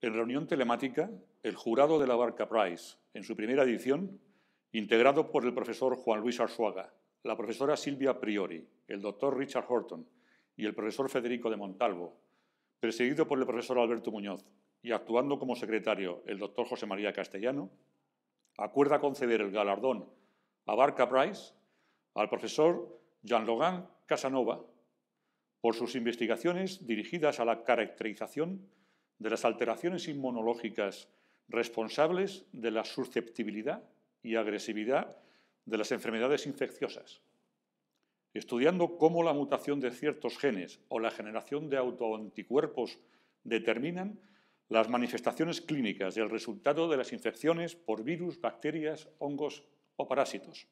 En reunión telemática, el jurado de la Barca Prize, en su primera edición, integrado por el profesor Juan Luis Arsuaga, la profesora Silvia Priori, el doctor Richard Horton y el profesor Federico de Montalvo, presidido por el profesor Alberto Muñoz y actuando como secretario el doctor José María Castellano, acuerda conceder el galardón a Barca Prize al profesor Jean-Logan Casanova por sus investigaciones dirigidas a la caracterización de las alteraciones inmunológicas responsables de la susceptibilidad y agresividad de las enfermedades infecciosas, estudiando cómo la mutación de ciertos genes o la generación de autoanticuerpos determinan las manifestaciones clínicas y el resultado de las infecciones por virus, bacterias, hongos o parásitos.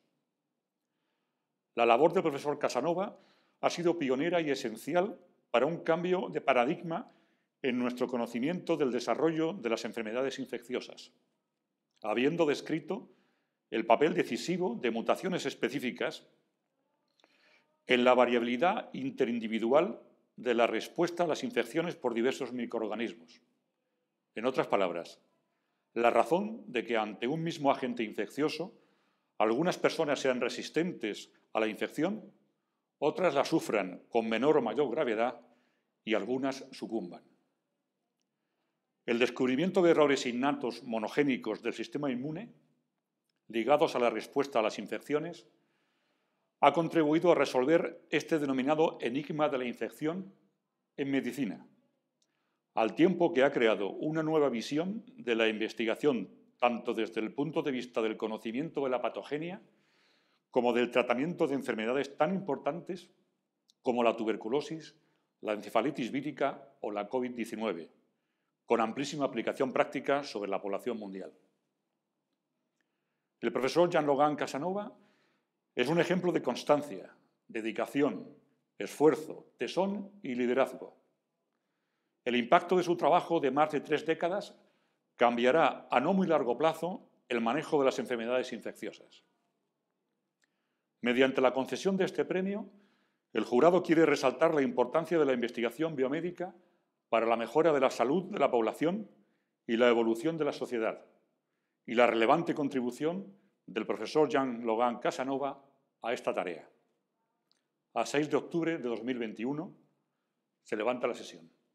La labor del profesor Casanova ha sido pionera y esencial para un cambio de paradigma en nuestro conocimiento del desarrollo de las enfermedades infecciosas, habiendo descrito el papel decisivo de mutaciones específicas en la variabilidad interindividual de la respuesta a las infecciones por diversos microorganismos. En otras palabras, la razón de que ante un mismo agente infeccioso algunas personas sean resistentes a la infección, otras la sufran con menor o mayor gravedad y algunas sucumban. El descubrimiento de errores innatos monogénicos del sistema inmune, ligados a la respuesta a las infecciones, ha contribuido a resolver este denominado enigma de la infección en medicina, al tiempo que ha creado una nueva visión de la investigación tanto desde el punto de vista del conocimiento de la patogenia como del tratamiento de enfermedades tan importantes como la tuberculosis, la encefalitis vírica o la COVID-19, con amplísima aplicación práctica sobre la población mundial. El profesor Jean-Logan Casanova es un ejemplo de constancia, dedicación, esfuerzo, tesón y liderazgo. El impacto de su trabajo de más de tres décadas cambiará a no muy largo plazo el manejo de las enfermedades infecciosas. Mediante la concesión de este premio, el jurado quiere resaltar la importancia de la investigación biomédica para la mejora de la salud de la población y la evolución de la sociedad, y la relevante contribución del profesor Jean Logan Casanova a esta tarea. A 6 de octubre de 2021 se levanta la sesión.